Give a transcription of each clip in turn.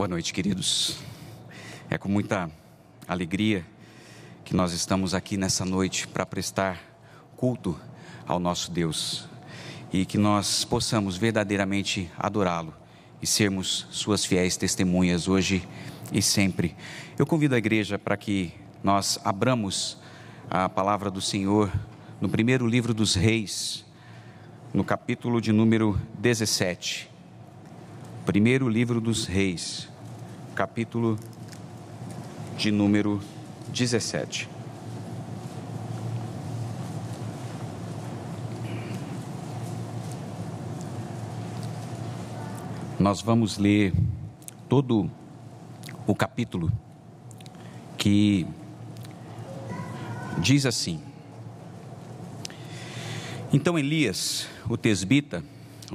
Boa noite, queridos. É com muita alegria que nós estamos aqui nessa noite para prestar culto ao nosso Deus e que nós possamos verdadeiramente adorá-lo e sermos suas fiéis testemunhas hoje e sempre. Eu convido a igreja para que nós abramos a palavra do Senhor no primeiro livro dos Reis, no capítulo de número 17. Primeiro livro dos Reis, capítulo de número 17. Nós vamos ler todo o capítulo que diz assim: Então Elias, o tesbita,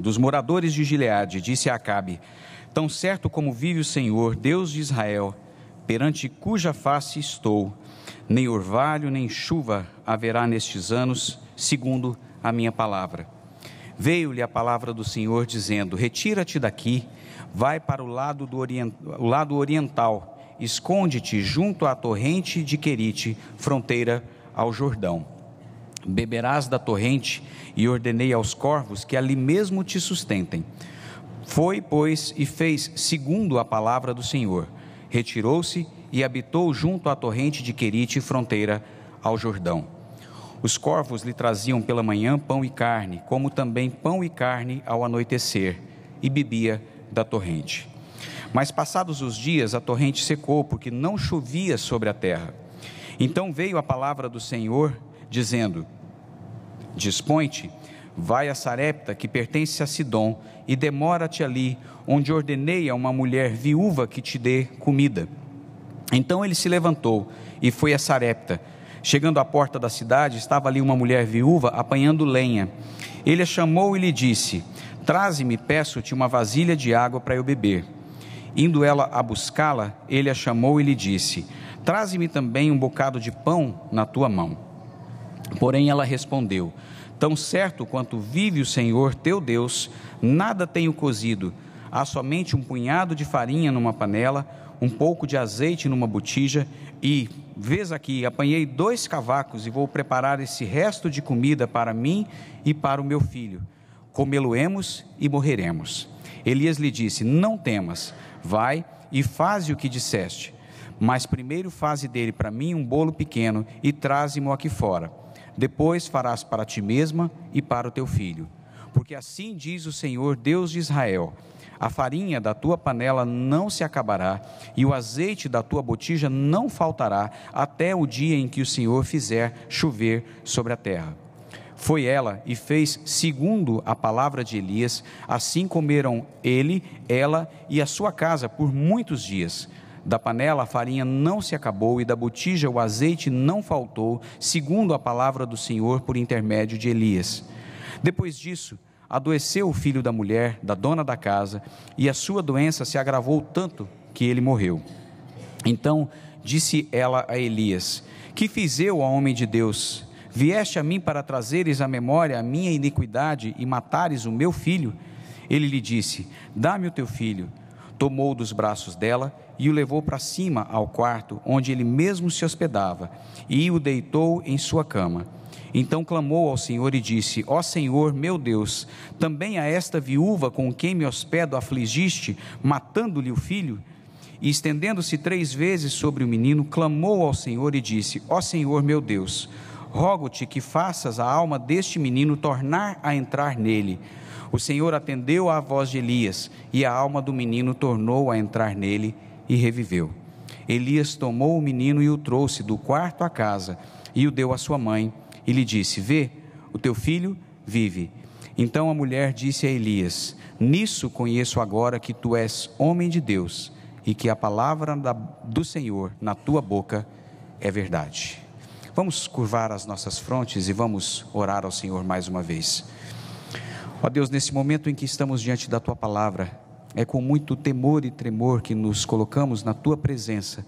dos moradores de Gileade, disse a Acabe: Tão certo como vive o Senhor, Deus de Israel, perante cuja face estou, nem orvalho nem chuva haverá nestes anos, segundo a minha palavra. Veio-lhe a palavra do Senhor, dizendo: Retira-te daqui, vai para o lado, do orient... o lado oriental, esconde-te junto à torrente de Querite, fronteira ao Jordão. Beberás da torrente, e ordenei aos corvos que ali mesmo te sustentem. Foi, pois, e fez segundo a palavra do Senhor. Retirou-se e habitou junto à torrente de Querite, fronteira ao Jordão. Os corvos lhe traziam pela manhã pão e carne, como também pão e carne ao anoitecer, e bebia da torrente. Mas passados os dias, a torrente secou, porque não chovia sobre a terra. Então veio a palavra do Senhor, dizendo: Dispõe-te, vai a Sarepta, que pertence a Sidom, e demora-te ali, onde ordenei a uma mulher viúva que te dê comida. Então ele se levantou e foi a Sarepta. Chegando à porta da cidade, estava ali uma mulher viúva apanhando lenha. Ele a chamou e lhe disse: Traze-me, peço-te, uma vasilha de água para eu beber. Indo ela a buscá-la, ele a chamou e lhe disse: Traze-me também um bocado de pão na tua mão. Porém ela respondeu: Tão certo quanto vive o Senhor teu Deus, nada tenho cozido. Há somente um punhado de farinha numa panela, um pouco de azeite numa botija, e, vês aqui, apanhei dois cavacos e vou preparar esse resto de comida para mim e para o meu filho. Comê-lo-emos e morreremos. Elias lhe disse: Não temas, vai e faze o que disseste. Mas primeiro faze dele para mim um bolo pequeno e traze-mo aqui fora depois farás para ti mesma e para o teu filho. Porque assim diz o Senhor Deus de Israel: A farinha da tua panela não se acabará, e o azeite da tua botija não faltará, até o dia em que o Senhor fizer chover sobre a terra. Foi ela e fez segundo a palavra de Elias, assim comeram ele, ela e a sua casa por muitos dias. Da panela a farinha não se acabou e da botija o azeite não faltou, segundo a palavra do Senhor por intermédio de Elias. Depois disso, adoeceu o filho da mulher, da dona da casa, e a sua doença se agravou tanto que ele morreu. Então disse ela a Elias: Que fiz eu, ó homem de Deus? Vieste a mim para trazeres à memória a minha iniquidade e matares o meu filho? Ele lhe disse: Dá-me o teu filho. Tomou dos braços dela e o levou para cima ao quarto onde ele mesmo se hospedava e o deitou em sua cama. Então clamou ao Senhor e disse: Ó Senhor, meu Deus, também a esta viúva com quem me hospedo afligiste, matando-lhe o filho? E estendendo-se três vezes sobre o menino, clamou ao Senhor e disse: Ó Senhor, meu Deus, rogo-te que faças a alma deste menino tornar a entrar nele. O Senhor atendeu à voz de Elias, e a alma do menino tornou a entrar nele, e reviveu. Elias tomou o menino e o trouxe do quarto à casa e o deu à sua mãe e lhe disse: Vê, o teu filho vive. Então a mulher disse a Elias: Nisso conheço agora que tu és homem de Deus e que a palavra da, do Senhor na tua boca é verdade. Vamos curvar as nossas frontes e vamos orar ao Senhor mais uma vez. Ó Deus, nesse momento em que estamos diante da tua palavra, é com muito temor e tremor que nos colocamos na tua presença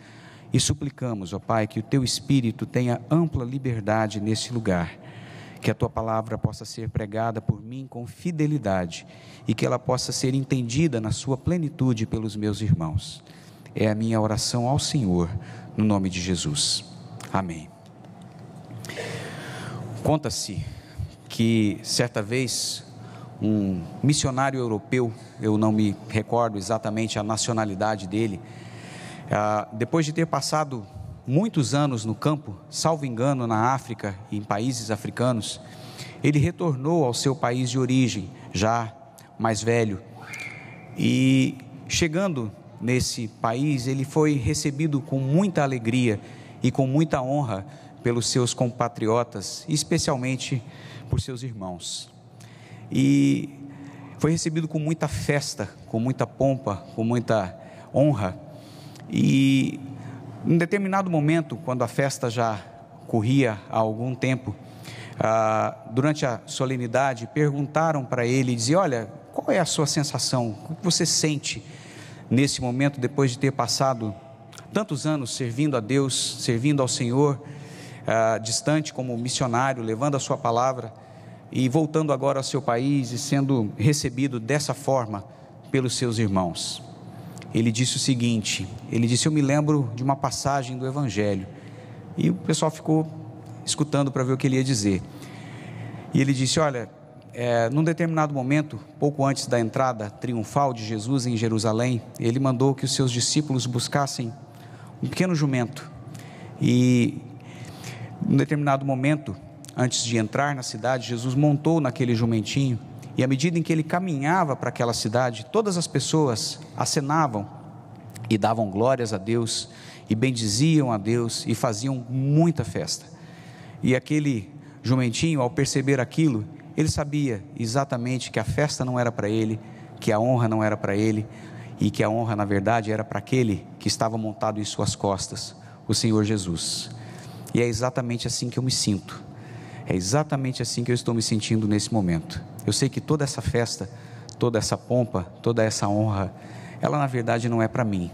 e suplicamos, ó Pai, que o teu espírito tenha ampla liberdade nesse lugar. Que a tua palavra possa ser pregada por mim com fidelidade e que ela possa ser entendida na sua plenitude pelos meus irmãos. É a minha oração ao Senhor, no nome de Jesus. Amém. Conta-se que certa vez um missionário europeu, eu não me recordo exatamente a nacionalidade dele. Ah, depois de ter passado muitos anos no campo, salvo engano, na África e em países africanos, ele retornou ao seu país de origem, já mais velho. E chegando nesse país, ele foi recebido com muita alegria e com muita honra pelos seus compatriotas, especialmente por seus irmãos. E foi recebido com muita festa, com muita pompa, com muita honra. E em determinado momento, quando a festa já corria há algum tempo, ah, durante a solenidade, perguntaram para ele, diziam, olha, qual é a sua sensação? O que você sente nesse momento, depois de ter passado tantos anos servindo a Deus, servindo ao Senhor, ah, distante como missionário, levando a sua palavra? e voltando agora ao seu país e sendo recebido dessa forma pelos seus irmãos. Ele disse o seguinte: ele disse, Eu me lembro de uma passagem do Evangelho. E o pessoal ficou escutando para ver o que ele ia dizer. E ele disse: Olha, é, num determinado momento, pouco antes da entrada triunfal de Jesus em Jerusalém, ele mandou que os seus discípulos buscassem um pequeno jumento. E, num determinado momento, antes de entrar na cidade, Jesus montou naquele jumentinho, e à medida em que ele caminhava para aquela cidade, todas as pessoas acenavam e davam glórias a Deus, e bendiziam a Deus, e faziam muita festa. E aquele jumentinho, ao perceber aquilo, ele sabia exatamente que a festa não era para ele, que a honra não era para ele, e que a honra, na verdade, era para aquele que estava montado em suas costas, o Senhor Jesus. E é exatamente assim que eu me sinto é exatamente assim que eu estou me sentindo nesse momento. Eu sei que toda essa festa, toda essa pompa, toda essa honra, ela na verdade não é para mim.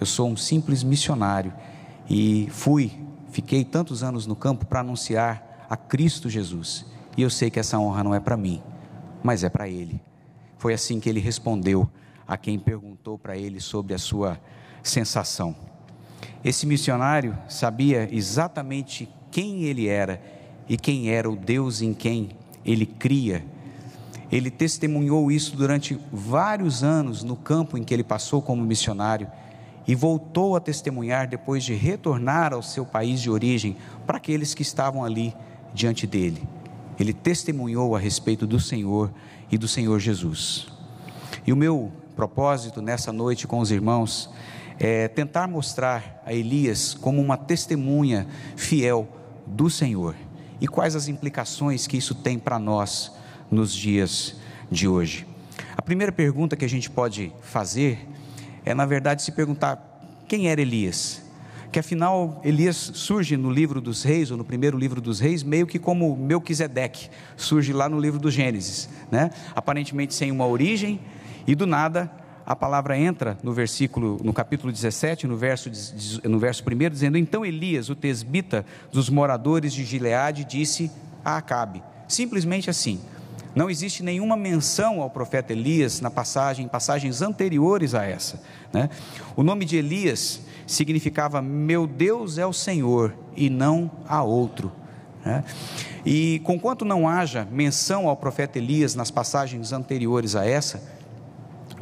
Eu sou um simples missionário e fui, fiquei tantos anos no campo para anunciar a Cristo Jesus. E eu sei que essa honra não é para mim, mas é para Ele. Foi assim que ele respondeu a quem perguntou para ele sobre a sua sensação. Esse missionário sabia exatamente quem ele era e quem era o Deus em quem ele cria. Ele testemunhou isso durante vários anos no campo em que ele passou como missionário e voltou a testemunhar depois de retornar ao seu país de origem para aqueles que estavam ali diante dele. Ele testemunhou a respeito do Senhor e do Senhor Jesus. E o meu propósito nessa noite com os irmãos é tentar mostrar a Elias como uma testemunha fiel do Senhor e quais as implicações que isso tem para nós nos dias de hoje. A primeira pergunta que a gente pode fazer é, na verdade, se perguntar quem era Elias. Que afinal Elias surge no livro dos reis, ou no primeiro livro dos reis, meio que como Melquisedeque, surge lá no livro do Gênesis, né? aparentemente sem uma origem, e do nada a palavra entra no versículo, no capítulo 17, no verso, no verso 1, dizendo: Então Elias, o tesbita dos moradores de Gileade, disse a Acabe. Simplesmente assim. Não existe nenhuma menção ao profeta Elias na passagem, passagens anteriores a essa. Né? O nome de Elias significava meu Deus é o Senhor e não há outro. Né? E conquanto não haja menção ao profeta Elias nas passagens anteriores a essa,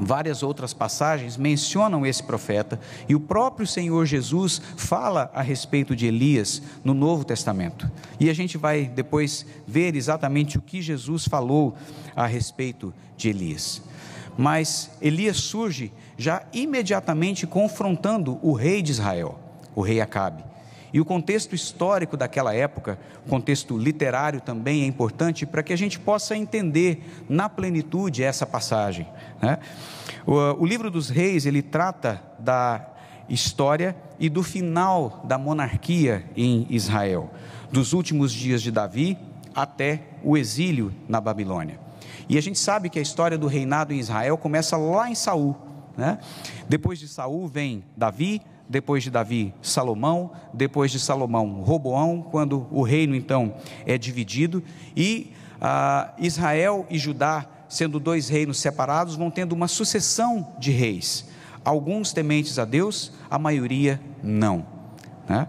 Várias outras passagens mencionam esse profeta e o próprio Senhor Jesus fala a respeito de Elias no Novo Testamento. E a gente vai depois ver exatamente o que Jesus falou a respeito de Elias. Mas Elias surge já imediatamente confrontando o rei de Israel, o rei Acabe. E o contexto histórico daquela época, o contexto literário também é importante para que a gente possa entender na plenitude essa passagem. Né? O, o livro dos reis, ele trata da história e do final da monarquia em Israel, dos últimos dias de Davi até o exílio na Babilônia. E a gente sabe que a história do reinado em Israel começa lá em Saul. Né? Depois de Saul vem Davi, depois de Davi, Salomão, depois de Salomão, Roboão, quando o reino então é dividido, e ah, Israel e Judá, sendo dois reinos separados, vão tendo uma sucessão de reis. Alguns tementes a Deus, a maioria não. Né?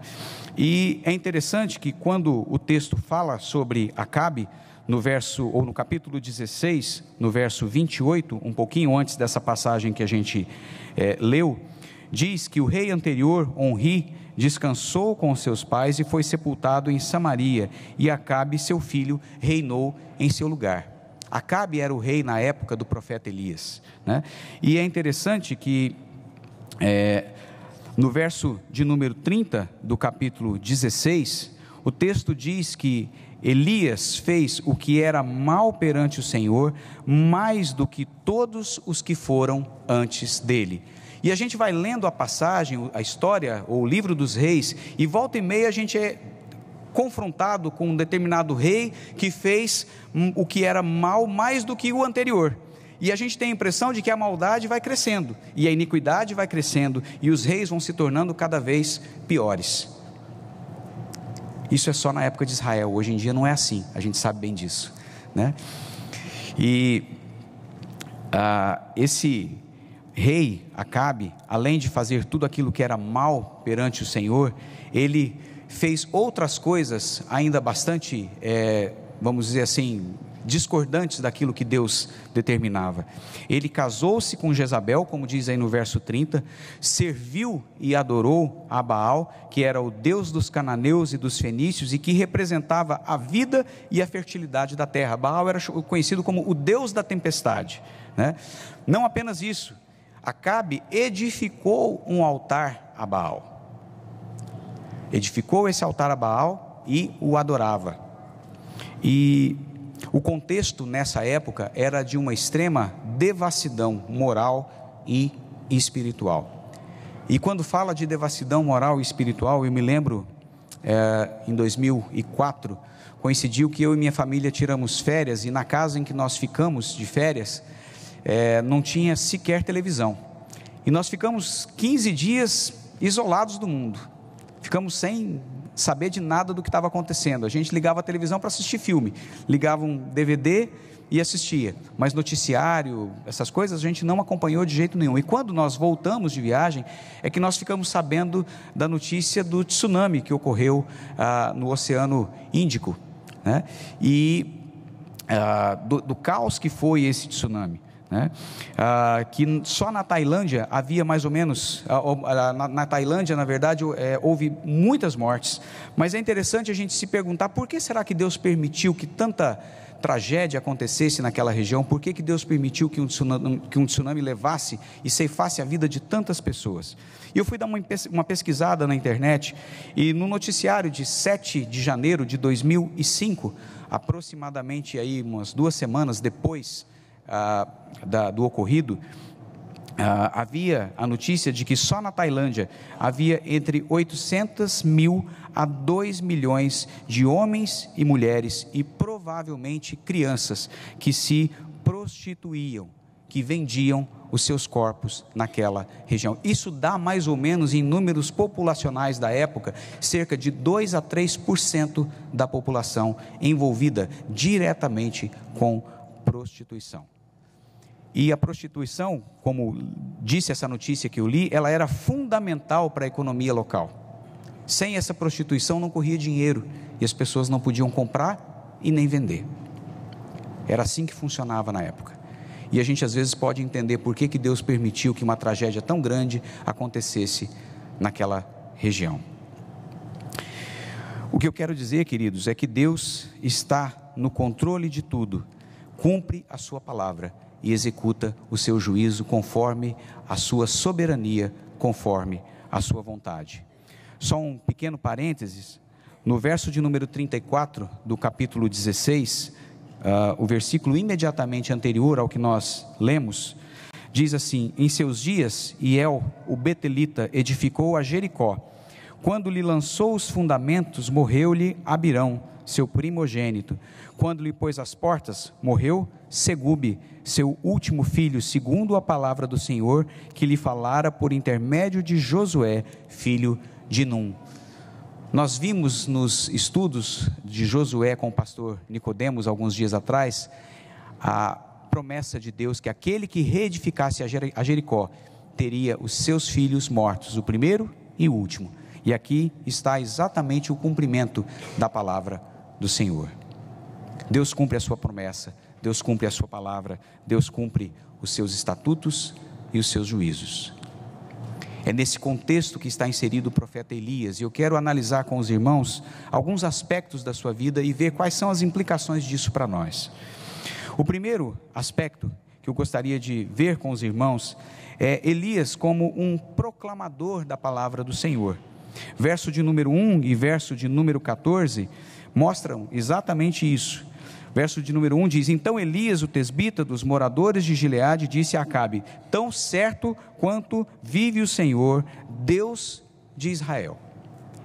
E é interessante que quando o texto fala sobre Acabe, no verso ou no capítulo 16, no verso 28, um pouquinho antes dessa passagem que a gente é, leu, diz que o rei anterior, Onri, descansou com seus pais e foi sepultado em Samaria, e Acabe, seu filho, reinou em seu lugar. Acabe era o rei na época do profeta Elias. Né? E é interessante que é, no verso de número 30 do capítulo 16, o texto diz que Elias fez o que era mal perante o Senhor, mais do que todos os que foram antes dele. E a gente vai lendo a passagem, a história, ou o livro dos reis, e volta e meia a gente é confrontado com um determinado rei que fez o que era mal mais do que o anterior. E a gente tem a impressão de que a maldade vai crescendo, e a iniquidade vai crescendo, e os reis vão se tornando cada vez piores. Isso é só na época de Israel, hoje em dia não é assim, a gente sabe bem disso. Né? E ah, esse rei Acabe, além de fazer tudo aquilo que era mal perante o Senhor, ele fez outras coisas ainda bastante, é, vamos dizer assim, discordantes daquilo que Deus determinava. Ele casou-se com Jezabel, como diz aí no verso 30, serviu e adorou a Baal, que era o deus dos cananeus e dos fenícios e que representava a vida e a fertilidade da terra. Baal era conhecido como o deus da tempestade. Né? Não apenas isso, Acabe edificou um altar a Baal. Edificou esse altar a Baal e o adorava. E o contexto nessa época era de uma extrema devassidão moral e espiritual. E quando fala de devassidão moral e espiritual, eu me lembro é, em 2004, coincidiu que eu e minha família tiramos férias e na casa em que nós ficamos de férias, é, não tinha sequer televisão. E nós ficamos 15 dias isolados do mundo. Ficamos sem saber de nada do que estava acontecendo. A gente ligava a televisão para assistir filme, ligava um DVD e assistia. Mas noticiário, essas coisas, a gente não acompanhou de jeito nenhum. E quando nós voltamos de viagem, é que nós ficamos sabendo da notícia do tsunami que ocorreu ah, no Oceano Índico. Né? E ah, do, do caos que foi esse tsunami. Né? Ah, que só na Tailândia havia mais ou menos, ah, ah, na, Tailândia, na verdade, é, houve muitas mortes, mas é interessante a gente se perguntar por que será que Deus permitiu que tanta tragédia acontecesse naquela região, por que, que Deus permitiu que um, tsunami, que um tsunami levasse e ceifasse a vida de tantas pessoas? E eu fui dar uma pesquisada na internet e no noticiário de 7 de janeiro de 2005, aproximadamente aí umas duas semanas depois ah, da, do ocorrido, ah, havia a notícia de que só na Tailândia havia entre 800 mil a 2 milhões de homens e mulheres e provavelmente crianças que se prostituíam, que vendiam os seus corpos naquela região. Isso dá mais ou menos, em números populacionais da época, cerca de 2 a 3% da população envolvida diretamente com prostituição. E a prostituição, como disse essa notícia que eu li, ela era fundamental para a economia local. Sem essa prostituição não corria dinheiro e as pessoas não podiam comprar e nem vender. Era assim que funcionava na época. E a gente às vezes pode entender por que, que Deus permitiu que uma tragédia tão grande acontecesse naquela região. O que eu quero dizer, queridos, é que Deus está no controle de tudo, cumpre a sua palavra e executa o seu juízo conforme a sua soberania, conforme a sua vontade. Só um pequeno parênteses, no verso de número 34 do capítulo 16, uh, ah, o versículo imediatamente anterior ao que nós lemos, diz assim: Em seus dias, Iel, o Betelita, edificou a Jericó. Quando lhe lançou os fundamentos, morreu-lhe Abirão, seu primogênito. Quando lhe pôs as portas, morreu Segube, seu último filho, segundo a palavra do Senhor, que lhe falara por intermédio de Josué, filho de Num. Nós vimos nos estudos de Josué com o pastor Nicodemos alguns dias atrás a promessa de Deus que aquele que reedificasse a Jericó teria os seus filhos mortos, o primeiro e o último. E aqui está exatamente o cumprimento da palavra do Senhor. Deus cumpre a sua promessa, Deus cumpre a sua palavra, Deus cumpre os seus estatutos e os seus juízos. É nesse contexto que está inserido o profeta Elias, e eu quero analisar com os irmãos alguns aspectos da sua vida e ver quais são as implicações disso para nós. O primeiro aspecto que eu gostaria de ver com os irmãos é Elias como um proclamador da palavra do Senhor. Verso de número 1 e verso de número 14 mostram exatamente isso. Verso de número 1 diz: Então Elias, o tesbita dos moradores de Gileade, disse a Acabe: Tão certo quanto vive o Senhor, Deus de Israel.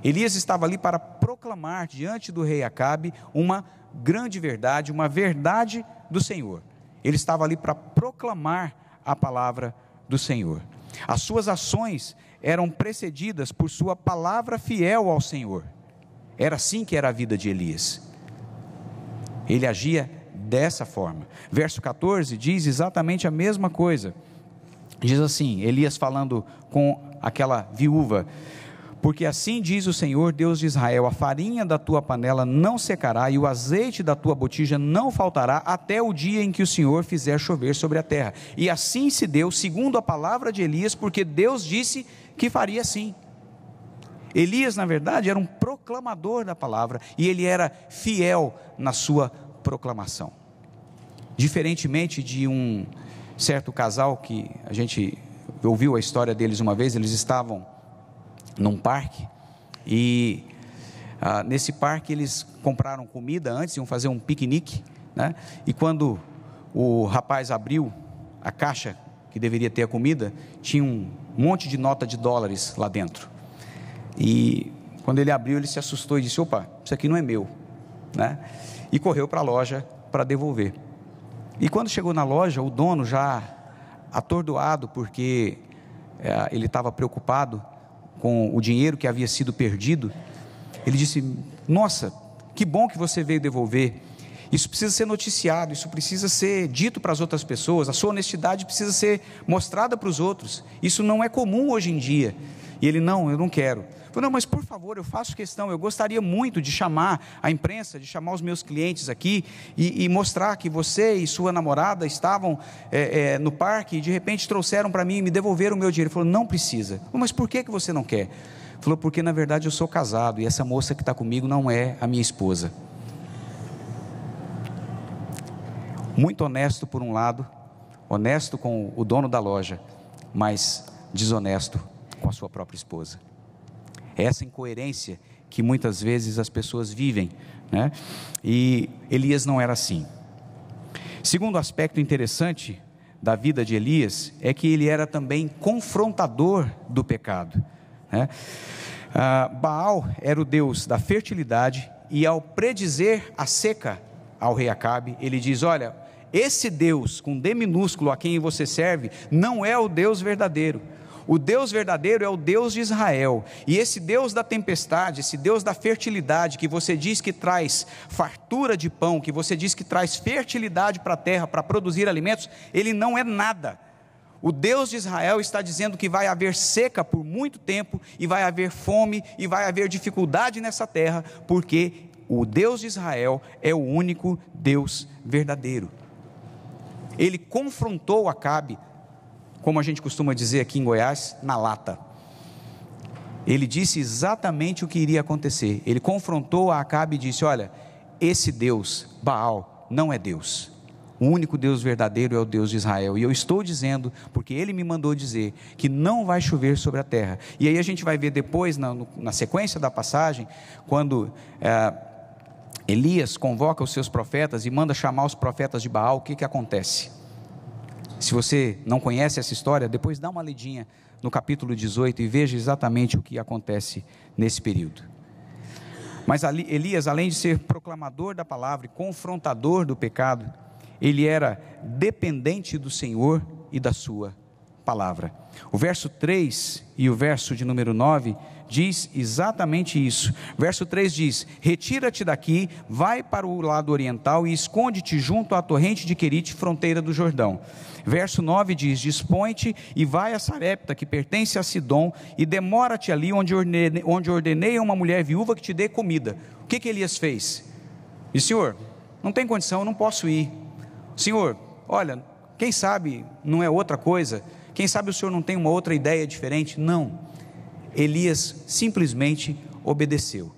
Elias estava ali para proclamar diante do rei Acabe uma grande verdade, uma verdade do Senhor. Ele estava ali para proclamar a palavra do Senhor. As suas ações eram precedidas por sua palavra fiel ao Senhor. Era assim que era a vida de Elias. Ele agia dessa forma. Verso 14 diz exatamente a mesma coisa. Diz assim: Elias falando com aquela viúva. Porque assim diz o Senhor, Deus de Israel: a farinha da tua panela não secará e o azeite da tua botija não faltará até o dia em que o Senhor fizer chover sobre a terra. E assim se deu, segundo a palavra de Elias, porque Deus disse que faria assim. Elias, na verdade, era um proclamador da palavra e ele era fiel na sua proclamação. Diferentemente de um certo casal que a gente ouviu a história deles uma vez, eles estavam num parque e ah, nesse parque eles compraram comida antes, iam fazer um piquenique, né? E quando o rapaz abriu a caixa que deveria ter a comida, tinha um um monte de nota de dólares lá dentro. E quando ele abriu, ele se assustou e disse: opa, isso aqui não é meu. Né? E correu para a loja para devolver. E quando chegou na loja, o dono já atordoado, porque é, ele estava preocupado com o dinheiro que havia sido perdido, ele disse: Nossa, que bom que você veio devolver. Isso precisa ser noticiado, isso precisa ser dito para as outras pessoas, a sua honestidade precisa ser mostrada para os outros. Isso não é comum hoje em dia. E ele, não, eu não quero. Eu falei, não, mas por favor, eu faço questão, eu gostaria muito de chamar a imprensa, de chamar os meus clientes aqui e, e mostrar que você e sua namorada estavam é, é, no parque e de repente trouxeram para mim e me devolveram o meu dinheiro. Ele falou, não precisa. Falei, mas por que, que você não quer? Ele falou, porque na verdade eu sou casado e essa moça que está comigo não é a minha esposa. Muito honesto por um lado, honesto com o dono da loja, mas desonesto com a sua própria esposa. É essa incoerência que muitas vezes as pessoas vivem, né? E Elias não era assim. Segundo aspecto interessante da vida de Elias é que ele era também confrontador do pecado. Né? Ah, Baal era o deus da fertilidade e ao predizer a seca ao rei Acabe, ele diz: Olha, esse Deus, com D minúsculo, a quem você serve, não é o Deus verdadeiro. O Deus verdadeiro é o Deus de Israel. E esse Deus da tempestade, esse Deus da fertilidade, que você diz que traz fartura de pão, que você diz que traz fertilidade para a terra, para produzir alimentos, ele não é nada. O Deus de Israel está dizendo que vai haver seca por muito tempo, e vai haver fome, e vai haver dificuldade nessa terra, porque o Deus de Israel é o único Deus verdadeiro. Ele confrontou Acabe, como a gente costuma dizer aqui em Goiás, na lata. Ele disse exatamente o que iria acontecer. Ele confrontou a Acabe e disse: Olha, esse Deus, Baal, não é Deus. O único Deus verdadeiro é o Deus de Israel. E eu estou dizendo, porque ele me mandou dizer, que não vai chover sobre a terra. E aí a gente vai ver depois, na, na sequência da passagem, quando é, Elias convoca os seus profetas e manda chamar os profetas de Baal, o que, que acontece? Se você não conhece essa história, depois dá uma lidinha no capítulo 18 e veja exatamente o que acontece nesse período. Mas Elias, além de ser proclamador da palavra e confrontador do pecado, ele era dependente do Senhor e da sua palavra. O verso 3 e o verso de número 9 diz exatamente isso. Verso 3 diz: Retira-te daqui, vai para o lado oriental e esconde-te junto à torrente de Querite, fronteira do Jordão. Verso 9 diz: Dispõe-te e vai a Sarepta, que pertence a Sidom, e demora-te ali onde ordenei, onde ordenei a uma mulher viúva que te dê comida. O que, que Elias fez? E senhor, não tem condição, não posso ir. Senhor, olha, quem sabe não é outra coisa? Quem sabe o senhor não tem uma outra ideia diferente? Não. Elias simplesmente obedeceu.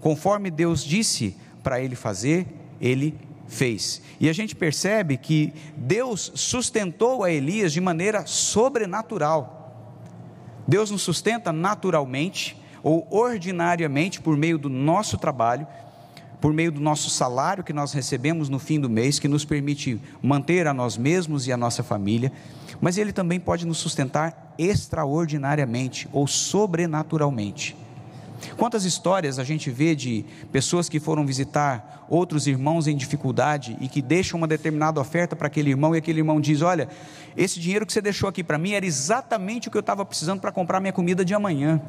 Conforme Deus disse para ele fazer, ele fez. E a gente percebe que Deus sustentou a Elias de maneira sobrenatural. Deus nos sustenta naturalmente ou ordinariamente por meio do nosso trabalho, por meio do nosso salário que nós recebemos no fim do mês, que nos permite manter a nós mesmos e a nossa família, mas Ele também pode nos sustentar extraordinariamente ou sobrenaturalmente. Quantas histórias a gente vê de pessoas que foram visitar outros irmãos em dificuldade e que deixam uma determinada oferta para aquele irmão e aquele irmão diz: Olha, esse dinheiro que você deixou aqui para mim era exatamente o que eu estava precisando para comprar minha comida de amanhã.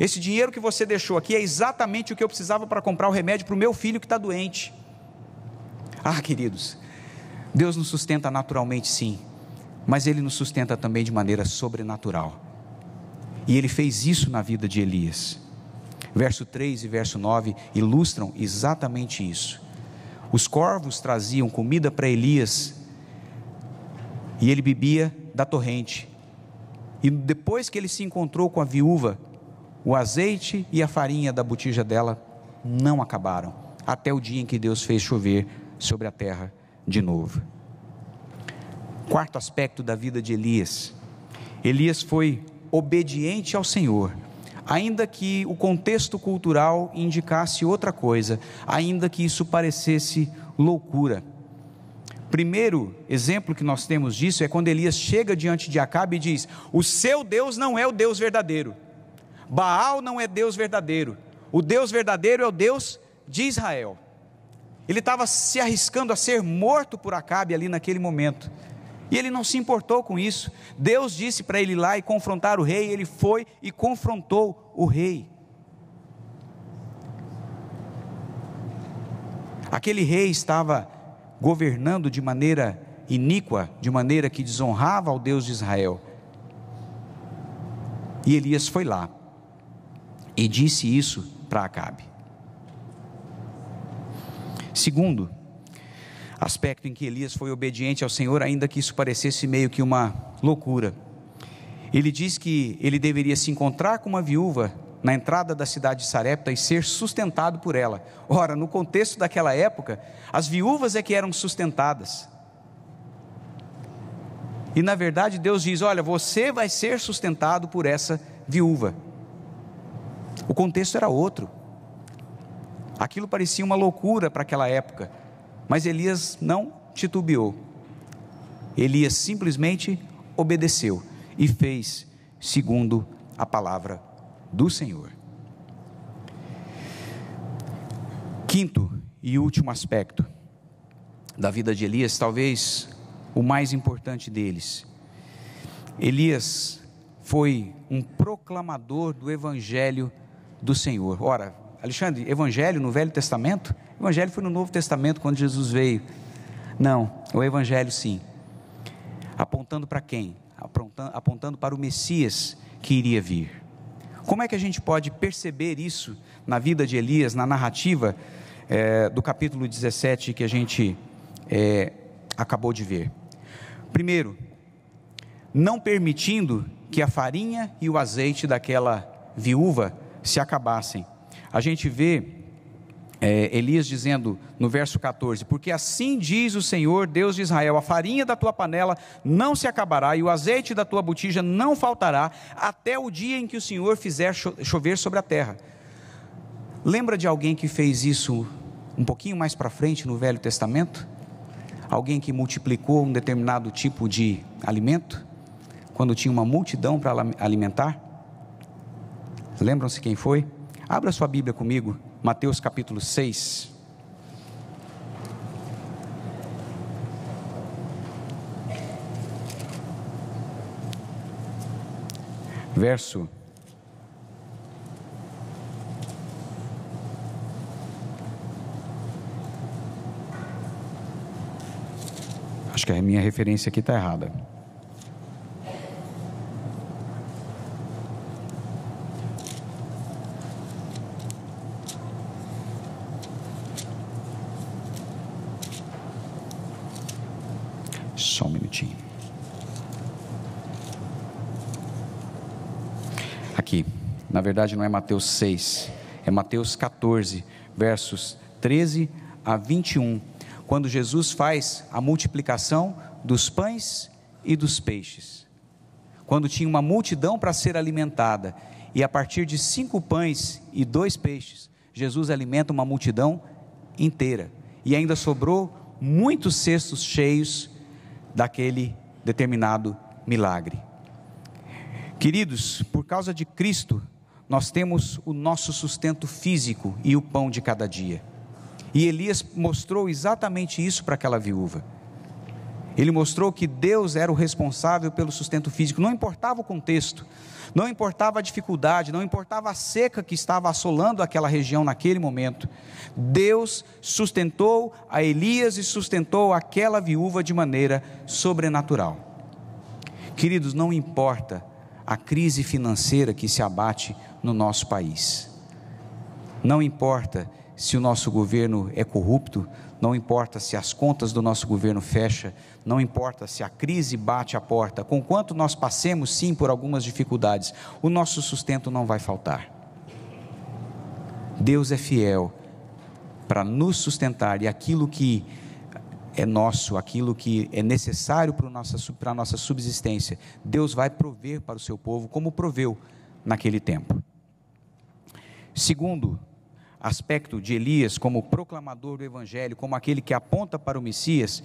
Esse dinheiro que você deixou aqui é exatamente o que eu precisava para comprar o remédio para o meu filho que está doente. Ah, queridos, Deus nos sustenta naturalmente, sim, mas Ele nos sustenta também de maneira sobrenatural. E Ele fez isso na vida de Elias. Verso 3 e verso 9 ilustram exatamente isso. Os corvos traziam comida para Elias e ele bebia da torrente. E depois que ele se encontrou com a viúva, o azeite e a farinha da botija dela não acabaram, até o dia em que Deus fez chover sobre a terra de novo. Quarto aspecto da vida de Elias: Elias foi obediente ao Senhor, ainda que o contexto cultural indicasse outra coisa, ainda que isso parecesse loucura. Primeiro exemplo que nós temos disso é quando Elias chega diante de Acabe e diz: O seu Deus não é o Deus verdadeiro. Baal não é Deus verdadeiro. O Deus verdadeiro é o Deus de Israel. Ele estava se arriscando a ser morto por Acabe ali naquele momento. E ele não se importou com isso. Deus disse para ele ir lá e confrontar o rei, ele foi e confrontou o rei. Aquele rei estava governando de maneira iníqua, de maneira que desonrava ao Deus de Israel. E Elias foi lá e disse isso para Acabe. Segundo, aspecto em que Elias foi obediente ao Senhor, ainda que isso parecesse meio que uma loucura. Ele diz que ele deveria se encontrar com uma viúva na entrada da cidade de Sarepta e ser sustentado por ela. Ora, no contexto daquela época, as viúvas é que eram sustentadas. E na verdade Deus diz: Olha, você vai ser sustentado por essa viúva. O contexto era outro. Aquilo parecia uma loucura para aquela época, mas Elias não titubeou. Elias simplesmente obedeceu e fez segundo a palavra do Senhor. Quinto e último aspecto da vida de Elias, talvez o mais importante deles. Elias foi um proclamador do evangelho do Senhor. Ora, Alexandre, evangelho no Velho Testamento? Evangelho foi no Novo Testamento quando Jesus veio. Não, o evangelho sim. Apontando para quem? Apontando, apontando para o Messias que iria vir. Como é que a gente pode perceber isso na vida de Elias, na narrativa é, do capítulo 17 que a gente é, acabou de ver? Primeiro, não permitindo que a farinha e o azeite daquela viúva se acabassem. A gente vê é, Elias dizendo no verso 14: Porque assim diz o Senhor, Deus de Israel: a farinha da tua panela não se acabará, e o azeite da tua botija não faltará, até o dia em que o Senhor fizer chover sobre a terra. Lembra de alguém que fez isso um pouquinho mais para frente no Velho Testamento? Alguém que multiplicou um determinado tipo de alimento, quando tinha uma multidão para alimentar? Lembram-se quem foi? Abra sua Bíblia comigo, Mateus capítulo 6. Verso Acho que a minha referência aqui está errada. verdade, não é Mateus 6, é Mateus 14, versos 13 a 21, quando Jesus faz a multiplicação dos pães e dos peixes. Quando tinha uma multidão para ser alimentada, e a partir de cinco pães e dois peixes, Jesus alimenta uma multidão inteira. E ainda sobrou muitos cestos cheios daquele determinado milagre. Queridos, por causa de Cristo, nós temos o nosso sustento físico e o pão de cada dia. E Elias mostrou exatamente isso para aquela viúva. Ele mostrou que Deus era o responsável pelo sustento físico, não importava o contexto, não importava a dificuldade, não importava a seca que estava assolando aquela região naquele momento. Deus sustentou a Elias e sustentou aquela viúva de maneira sobrenatural. Queridos, não importa a crise financeira que se abate no nosso país. Não importa se o nosso governo é corrupto, não importa se as contas do nosso governo fecham, não importa se a crise bate a porta, conquanto nós passemos sim por algumas dificuldades, o nosso sustento não vai faltar. Deus é fiel para nos sustentar e aquilo que é nosso, aquilo que é necessário para a nossa, para a nossa subsistência, Deus vai prover para o seu povo como proveu naquele tempo. Segundo aspecto de Elias como proclamador do evangelho, como aquele que aponta para o Messias,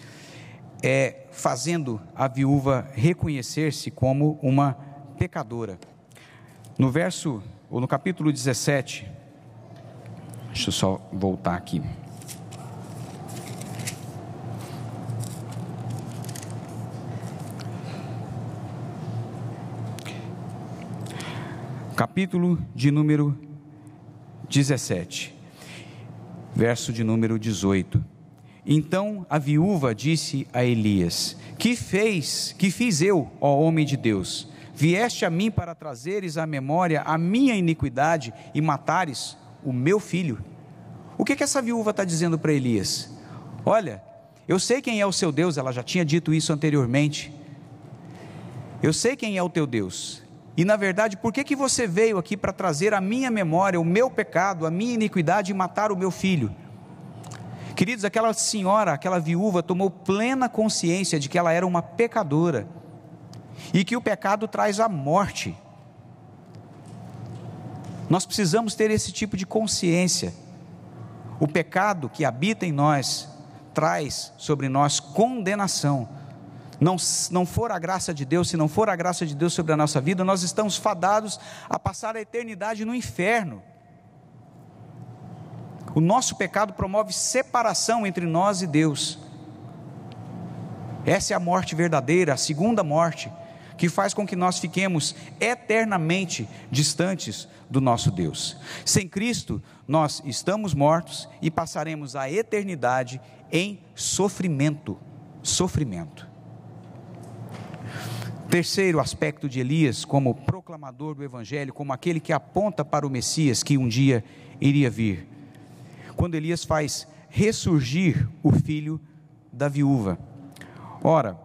é fazendo a viúva reconhecer-se como uma pecadora. No verso ou no capítulo 17, deixa eu só voltar aqui. Capítulo de número 17, verso de número 18. Então a viúva disse a Elias: Que fez, que fiz eu, ó homem de Deus? Vieste a mim para trazeres à memória a minha iniquidade e matares o meu filho. O que, que essa viúva está dizendo para Elias? Olha, eu sei quem é o seu Deus, ela já tinha dito isso anteriormente. Eu sei quem é o teu Deus. E na verdade, por que, que você veio aqui para trazer a minha memória o meu pecado, a minha iniquidade e matar o meu filho? Queridos, aquela senhora, aquela viúva, tomou plena consciência de que ela era uma pecadora e que o pecado traz a morte. Nós precisamos ter esse tipo de consciência. O pecado que habita em nós traz sobre nós condenação não, não for a graça de Deus, se não for a graça de Deus sobre a nossa vida, nós estamos fadados a passar a eternidade no inferno. O nosso pecado promove separação entre nós e Deus. Essa é a morte verdadeira, a segunda morte, que faz com que nós fiquemos eternamente distantes do nosso Deus. Sem Cristo, nós estamos mortos e passaremos a eternidade em sofrimento. Sofrimento. Terceiro aspecto de Elias como proclamador do Evangelho, como aquele que aponta para o Messias que um dia iria vir. Quando Elias faz ressurgir o filho da viúva. Ora,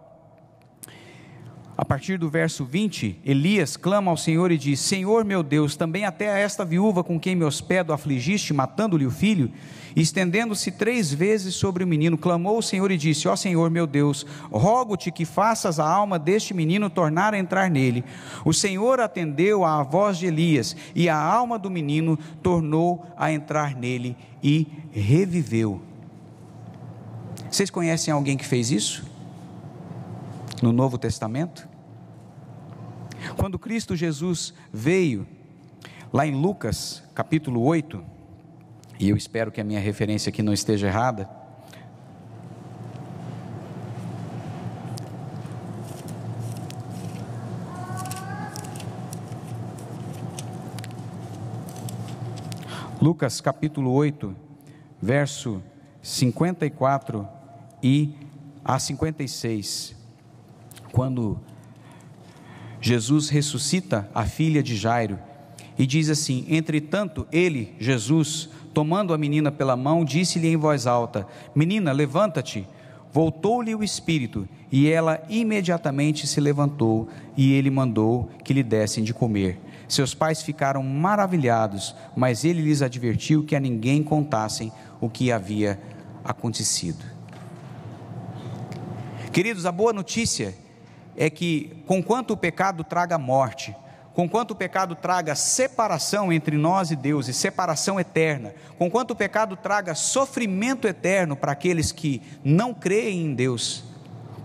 a partir do verso 20, Elias clama ao Senhor e diz: Senhor meu Deus, também até a esta viúva com quem me hospedo afligiste, matando-lhe o filho? Estendendo-se três vezes sobre o menino, clamou o Senhor e disse: Ó oh, Senhor meu Deus, rogo-te que faças a alma deste menino tornar a entrar nele. O Senhor atendeu à voz de Elias, e a alma do menino tornou a entrar nele e reviveu. Vocês conhecem alguém que fez isso? no Novo Testamento? Quando Cristo Jesus veio, lá em Lucas capítulo 8, e eu espero que a minha referência aqui não esteja errada, Lucas capítulo 8, verso 54 e a 56 quando Jesus ressuscita a filha de Jairo e diz assim: Entretanto, ele, Jesus, tomando a menina pela mão, disse-lhe em voz alta: Menina, levanta-te. Voltou-lhe o espírito, e ela imediatamente se levantou, e ele mandou que lhe dessem de comer. Seus pais ficaram maravilhados, mas ele lhes advertiu que a ninguém contassem o que havia acontecido. Queridos, a boa notícia é que, conquanto o pecado traga morte, conquanto o pecado traga separação entre nós e Deus, e separação eterna, conquanto o pecado traga sofrimento eterno para aqueles que não creem em Deus.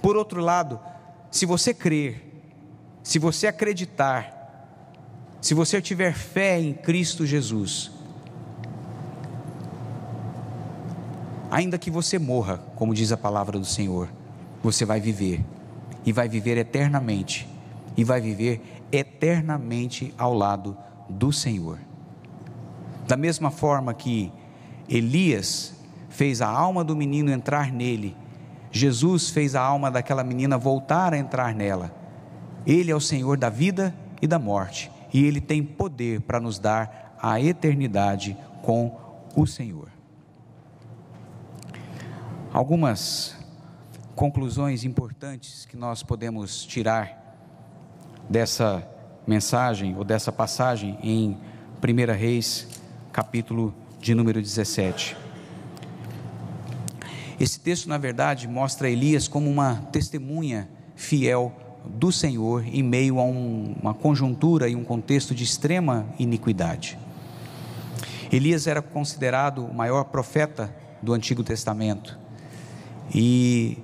Por outro lado, se você crer, se você acreditar, se você tiver fé em Cristo Jesus, ainda que você morra, como diz a palavra do Senhor, você vai viver e vai viver eternamente e vai viver eternamente ao lado do Senhor. Da mesma forma que Elias fez a alma do menino entrar nele, Jesus fez a alma daquela menina voltar a entrar nela. Ele é o Senhor da vida e da morte, e ele tem poder para nos dar a eternidade com o Senhor. Algumas conclusões importantes que nós podemos tirar dessa mensagem ou dessa passagem em 1 Reis, capítulo de número 17. Esse texto, na verdade, mostra Elias como uma testemunha fiel do Senhor em meio a um, uma conjuntura e um contexto de extrema iniquidade. Elias era considerado o maior profeta do Antigo Testamento e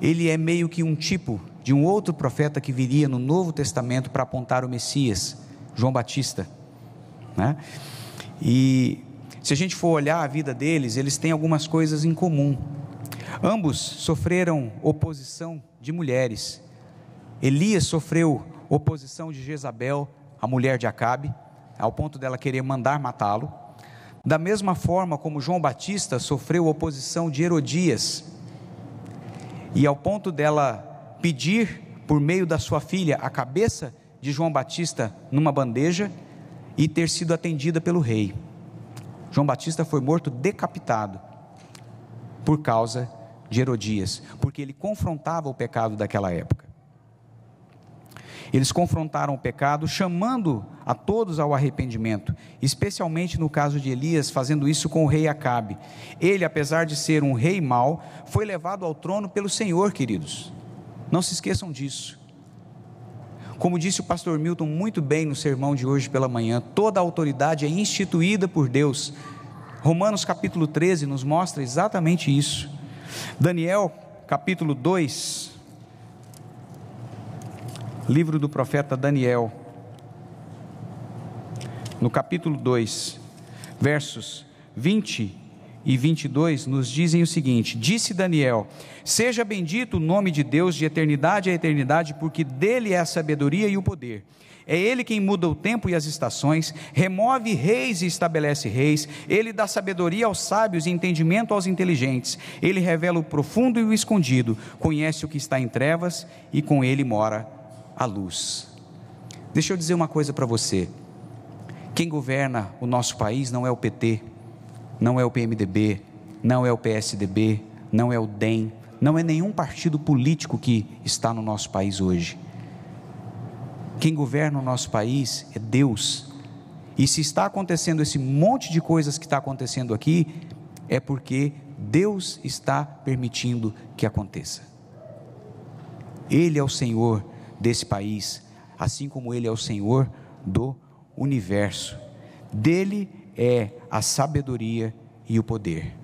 ele é meio que um tipo de um outro profeta que viria no Novo Testamento para apontar o Messias, João Batista. Né? E se a gente for olhar a vida deles, eles têm algumas coisas em comum. Ambos sofreram oposição de mulheres. Elias sofreu oposição de Jezabel, a mulher de Acabe, ao ponto dela querer mandar matá-lo. Da mesma forma como João Batista sofreu oposição de Herodias, e ao ponto dela pedir por meio da sua filha a cabeça de João Batista numa bandeja e ter sido atendida pelo rei. João Batista foi morto decapitado por causa de Herodias, porque ele confrontava o pecado daquela época. Eles confrontaram o pecado chamando a todos ao arrependimento, especialmente no caso de Elias fazendo isso com o rei Acabe. Ele, apesar de ser um rei mau, foi levado ao trono pelo Senhor, queridos. Não se esqueçam disso. Como disse o pastor Milton muito bem no sermão de hoje pela manhã, toda autoridade é instituída por Deus. Romanos capítulo 13 nos mostra exatamente isso. Daniel capítulo 2, livro do profeta Daniel no capítulo 2, versos 20 e 22, nos dizem o seguinte: Disse Daniel: Seja bendito o nome de Deus de eternidade a eternidade, porque dele é a sabedoria e o poder. É ele quem muda o tempo e as estações, remove reis e estabelece reis, ele dá sabedoria aos sábios e entendimento aos inteligentes. Ele revela o profundo e o escondido, conhece o que está em trevas e com ele mora a luz. Deixa eu dizer uma coisa para você. Quem governa o nosso país não é o PT, não é o PMDB, não é o PSDB, não é o DEM, não é nenhum partido político que está no nosso país hoje. Quem governa o nosso país é Deus. E se está acontecendo esse monte de coisas que está acontecendo aqui, é porque Deus está permitindo que aconteça. Ele é o Senhor desse país, assim como Ele é o Senhor do país universo. Dele é a sabedoria e o poder.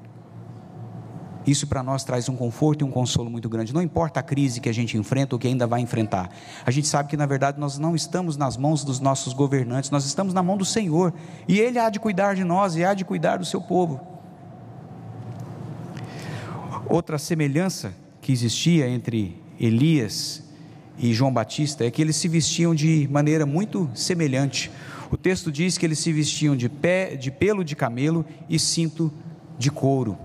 Isso para nós traz um conforto e um consolo muito grande. Não importa a crise que a gente enfrenta ou que ainda vai enfrentar, a gente sabe que na verdade nós não estamos nas mãos dos nossos governantes, nós estamos na mão do Senhor e Ele há de cuidar de nós e há de cuidar do seu povo. Outra semelhança que existia entre Elias e João Batista é que eles se vestiam de maneira muito semelhante. O texto diz que eles se vestiam de pé, de pelo de camelo e cinto de couro.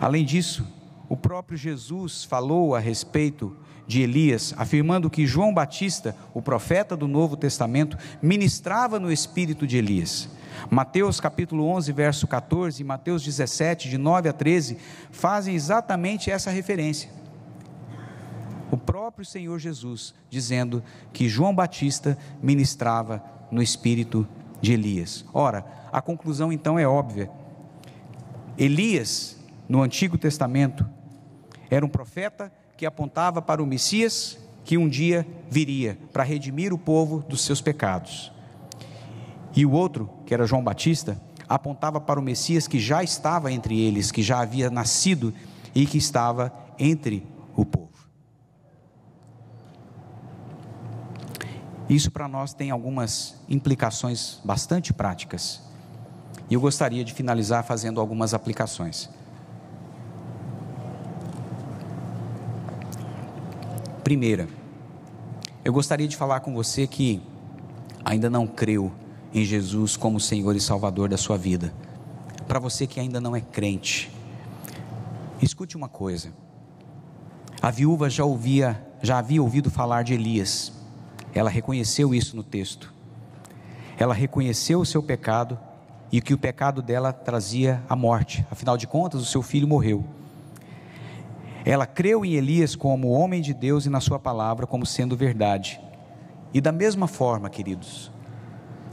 Além disso, o próprio Jesus falou a respeito de Elias, afirmando que João Batista, o profeta do Novo Testamento, ministrava no espírito de Elias. Mateus capítulo 11, verso 14 e Mateus 17, de 9 a 13, fazem exatamente essa referência próprio Senhor Jesus, dizendo que João Batista ministrava no espírito de Elias. Ora, a conclusão então é óbvia. Elias, no Antigo Testamento, era um profeta que apontava para o Messias que um dia viria para redimir o povo dos seus pecados. E o outro, que era João Batista, apontava para o Messias que já estava entre eles, que já havia nascido e que estava entre Isso para nós tem algumas implicações bastante práticas. E eu gostaria de finalizar fazendo algumas aplicações. Primeira, eu gostaria de falar com você que ainda não creu em Jesus como Senhor e Salvador da sua vida. Para você que ainda não é crente, escute uma coisa. A viúva já ouvia, já havia ouvido falar de Elias. Ela reconheceu isso no texto. Ela reconheceu o seu pecado e que o pecado dela trazia a morte. Afinal de contas, o seu filho morreu. Ela creu em Elias como homem de Deus e na sua palavra como sendo verdade. E da mesma forma, queridos,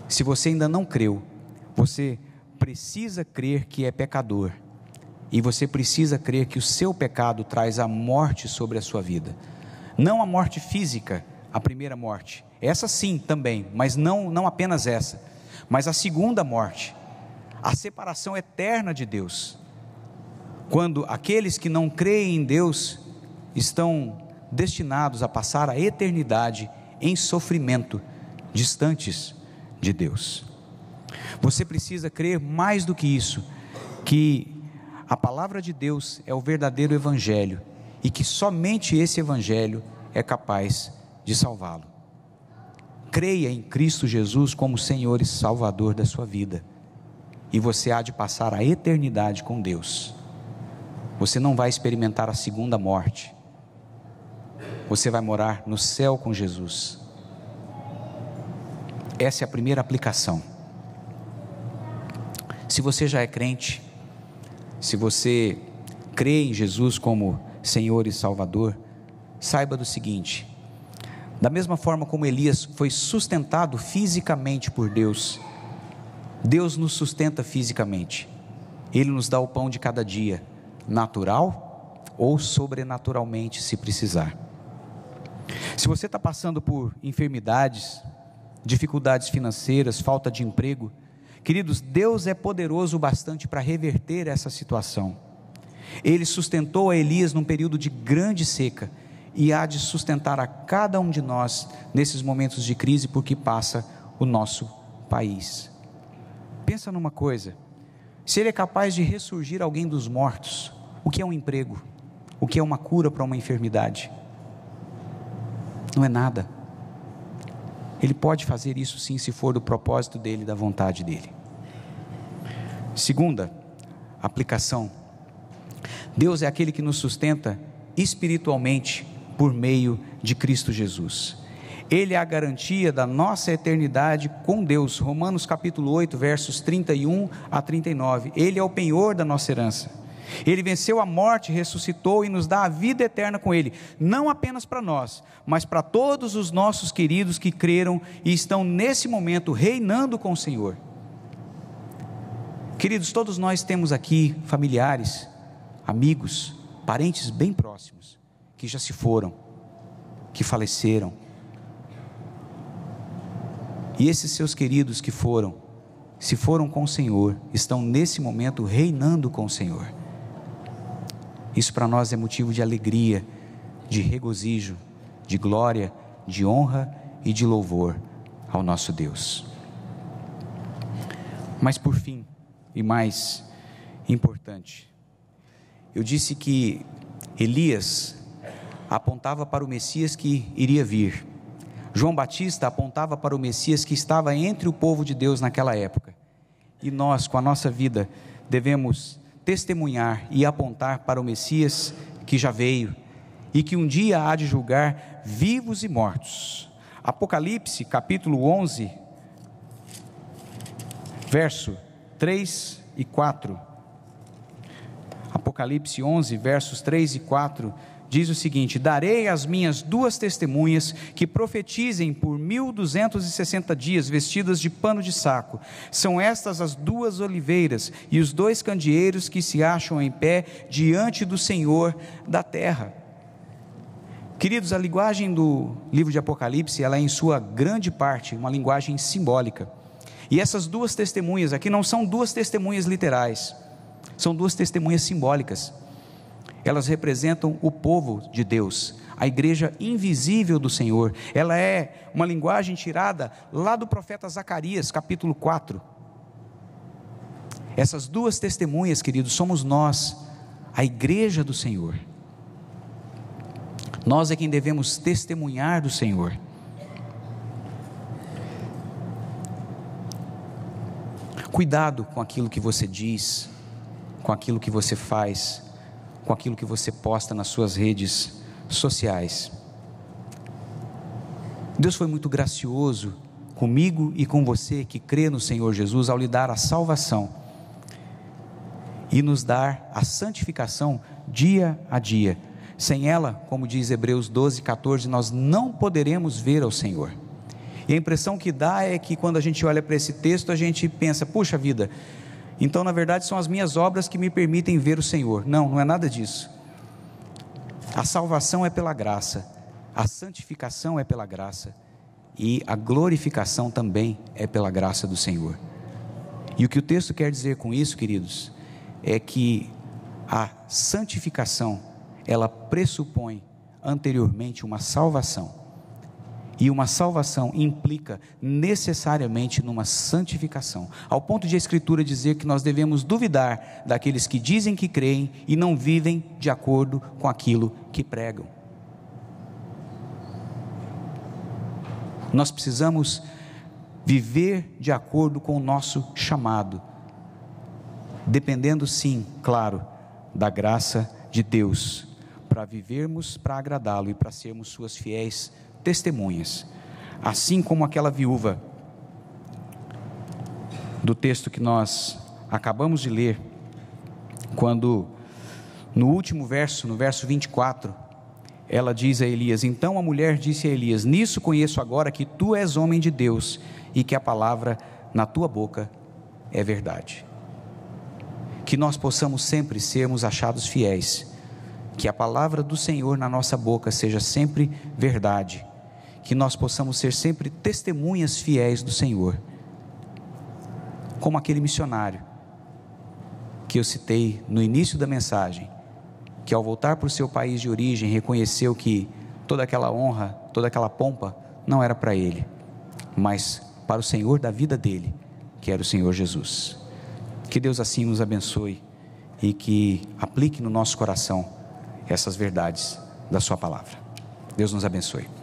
se você ainda não creu, você precisa crer que é pecador. E você precisa crer que o seu pecado traz a morte sobre a sua vida. Não a morte física, a primeira morte. Essa sim também, mas não, não apenas essa. Mas a segunda morte, a separação eterna de Deus. Quando aqueles que não creem em Deus estão destinados a passar a eternidade em sofrimento, distantes de Deus. Você precisa crer mais do que isso, que a palavra de Deus é o verdadeiro evangelho e que somente esse evangelho é capaz de de salvá-lo. Creia em Cristo Jesus como Senhor e Salvador da sua vida, e você há de passar a eternidade com Deus. Você não vai experimentar a segunda morte, você vai morar no céu com Jesus. Essa é a primeira aplicação. Se você já é crente, se você crê em Jesus como Senhor e Salvador, saiba do seguinte: da mesma forma como Elias foi sustentado fisicamente por Deus, Deus nos sustenta fisicamente. Ele nos dá o pão de cada dia, natural ou sobrenaturalmente, se precisar. Se você está passando por enfermidades, dificuldades financeiras, falta de emprego, queridos, Deus é poderoso o bastante para reverter essa situação. Ele sustentou a Elias num período de grande seca e há de sustentar a cada um de nós nesses momentos de crise por que passa o nosso país. Pensa numa coisa: se ele é capaz de ressurgir alguém dos mortos, o que é um emprego? O que é uma cura para uma enfermidade? Não é nada. Ele pode fazer isso sim, se for do propósito dele, da vontade dele. Segunda aplicação: Deus é aquele que nos sustenta espiritualmente por meio de Cristo Jesus. Ele é a garantia da nossa eternidade com Deus. Romanos capítulo 8, versos 31 a 39. Ele é o penhor da nossa herança. Ele venceu a morte, ressuscitou e nos dá a vida eterna com ele, não apenas para nós, mas para todos os nossos queridos que creram e estão nesse momento reinando com o Senhor. Queridos, todos nós temos aqui familiares, amigos, parentes bem próximos que já se foram, que faleceram. E esses seus queridos que foram, se foram com o Senhor, estão nesse momento reinando com o Senhor. Isso para nós é motivo de alegria, de regozijo, de glória, de honra e de louvor ao nosso Deus. Mas por fim, e mais importante, eu disse que Elias apontava para o Messias que iria vir. João Batista apontava para o Messias que estava entre o povo de Deus naquela época. E nós, com a nossa vida, devemos testemunhar e apontar para o Messias que já veio e que um dia há de julgar vivos e mortos. Apocalipse, capítulo 11, verso 3 e 4. Apocalipse 11, versos 3 e 4 diz o seguinte: Darei as minhas duas testemunhas que profetizem por 1260 dias, vestidas de pano de saco. São estas as duas oliveiras e os dois candeeiros que se acham em pé diante do Senhor da terra. Queridos, a linguagem do livro de Apocalipse, ela é em sua grande parte uma linguagem simbólica. E essas duas testemunhas aqui não são duas testemunhas literais, são duas testemunhas simbólicas. Elas representam o povo de Deus, a igreja invisível do Senhor. Ela é uma linguagem tirada lá do profeta Zacarias, capítulo 4. Essas duas testemunhas, queridos, somos nós, a igreja do Senhor. Nós é quem devemos testemunhar do Senhor. Cuidado com aquilo que você diz, com aquilo que você faz com aquilo que você posta nas suas redes sociais. Deus foi muito gracioso comigo e com você que crê no Senhor Jesus ao lhe dar a salvação e nos dar a santificação dia a dia. Sem ela, como diz Hebreus 12, 14, nós não poderemos ver ao Senhor. E a impressão que dá é que quando a gente olha para esse texto, a gente pensa: puxa vida, então, na verdade, são as minhas obras que me permitem ver o Senhor. Não, não é nada disso. A salvação é pela graça, a santificação é pela graça e a glorificação também é pela graça do Senhor. E o que o texto quer dizer com isso, queridos, é que a santificação ela pressupõe anteriormente uma salvação. E uma salvação implica necessariamente numa santificação, ao ponto de a Escritura dizer que nós devemos duvidar daqueles que dizem que creem e não vivem de acordo com aquilo que pregam. Nós precisamos viver de acordo com o nosso chamado, dependendo, sim, claro, da graça de Deus, para vivermos para agradá-lo e para sermos suas fiéis testemunhas, assim como aquela viúva do texto que nós acabamos de ler, quando no último verso, no verso 24, ela diz a Elias: Então a mulher disse a Elias: Nisso conheço agora que tu és homem de Deus e que a palavra na tua boca é verdade. Que nós possamos sempre sermos achados fiéis, que a palavra do Senhor na nossa boca seja sempre verdade que nós possamos ser sempre testemunhas fiéis do Senhor, como aquele missionário que eu citei no início da mensagem, que ao voltar para o seu país de origem reconheceu que toda aquela honra, toda aquela pompa não era para ele, mas para o Senhor da vida dele, que era o Senhor Jesus. Que Deus assim nos abençoe e que aplique no nosso coração essas verdades da Sua palavra. Deus nos abençoe.